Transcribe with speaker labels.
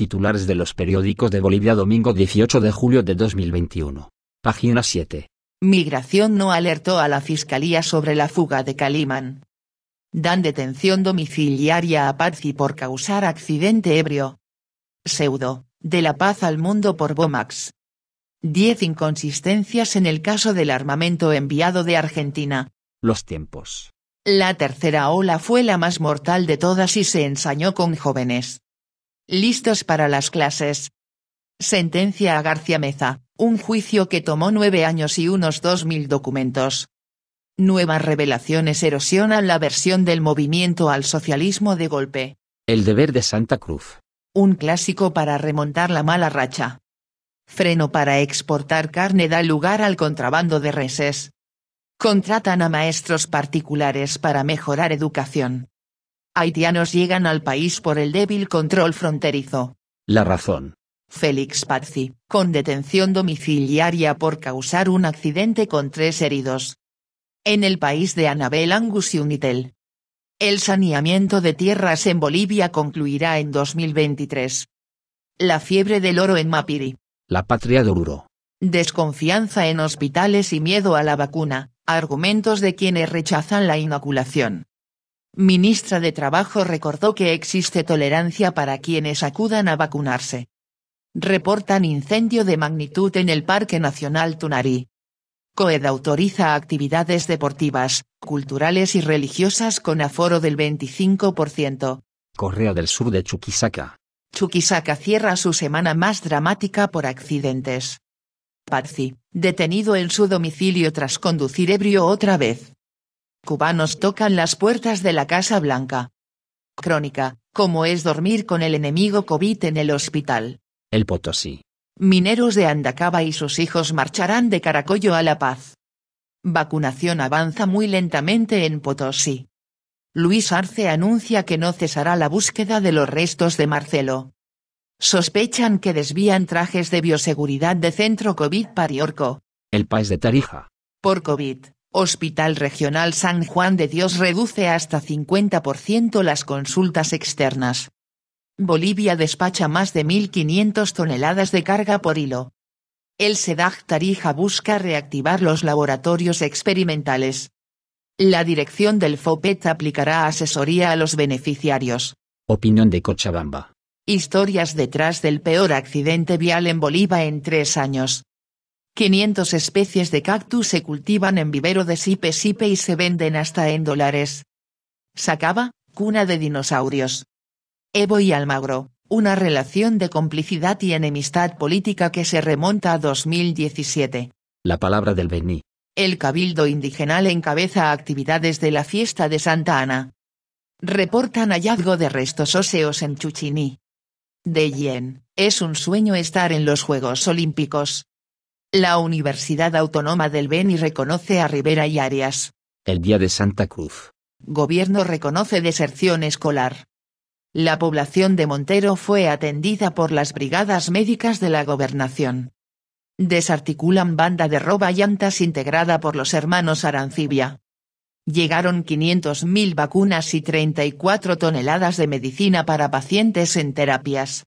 Speaker 1: Titulares de los periódicos de Bolivia domingo 18 de julio de 2021. Página 7. Migración no alertó a la Fiscalía sobre la fuga de Calimán. Dan detención domiciliaria a Pazzi por causar accidente ebrio. Pseudo, de la paz al mundo por Bomax. 10 inconsistencias en el caso del armamento enviado de Argentina. Los tiempos. La tercera ola fue la más mortal de todas y se ensañó con jóvenes listos para las clases. Sentencia a García Meza, un juicio que tomó nueve años y unos dos mil documentos. Nuevas revelaciones erosionan la versión del movimiento al socialismo de golpe. El deber de Santa Cruz. Un clásico para remontar la mala racha. Freno para exportar carne da lugar al contrabando de reses. Contratan a maestros particulares para mejorar educación. Haitianos llegan al país por el débil control fronterizo. La razón. Félix Pazzi, con detención domiciliaria por causar un accidente con tres heridos. En el país de Anabel Angus y Unitel. El saneamiento de tierras en Bolivia concluirá en 2023. La fiebre del oro en Mapiri. La patria de Oruro. Desconfianza en hospitales y miedo a la vacuna, argumentos de quienes rechazan la inoculación ministra de Trabajo recordó que existe tolerancia para quienes acudan a vacunarse. Reportan incendio de magnitud en el Parque Nacional Tunari. COED autoriza actividades deportivas, culturales y religiosas con aforo del 25%. Correa del Sur de Chuquisaca. Chuquisaca cierra su semana más dramática por accidentes. Pazzi, detenido en su domicilio tras conducir ebrio otra vez. Cubanos tocan las puertas de la Casa Blanca. Crónica, ¿cómo es dormir con el enemigo COVID en el hospital? El Potosí. Mineros de Andacaba y sus hijos marcharán de Caracollo a La Paz. Vacunación avanza muy lentamente en Potosí. Luis Arce anuncia que no cesará la búsqueda de los restos de Marcelo. Sospechan que desvían trajes de bioseguridad de centro COVID Pariorco. El país de Tarija. Por COVID. Hospital Regional San Juan de Dios reduce hasta 50% las consultas externas. Bolivia despacha más de 1.500 toneladas de carga por hilo. El SEDAG Tarija busca reactivar los laboratorios experimentales. La dirección del FOPET aplicará asesoría a los beneficiarios. Opinión de Cochabamba. Historias detrás del peor accidente vial en Bolivia en tres años. 500 especies de cactus se cultivan en vivero de Sipe Sipe y se venden hasta en dólares. Sacaba, cuna de dinosaurios. Evo y Almagro, una relación de complicidad y enemistad política que se remonta a 2017. La palabra del Beni. El Cabildo Indigenal encabeza actividades de la fiesta de Santa Ana. Reportan hallazgo de restos óseos en Chuchini. De Yen, es un sueño estar en los Juegos Olímpicos. La Universidad Autónoma del Beni reconoce a Rivera y Arias. El día de Santa Cruz. Gobierno reconoce deserción escolar. La población de Montero fue atendida por las brigadas médicas de la gobernación. Desarticulan banda de roba llantas integrada por los hermanos Arancibia. Llegaron 500.000 vacunas y 34 toneladas de medicina para pacientes en terapias.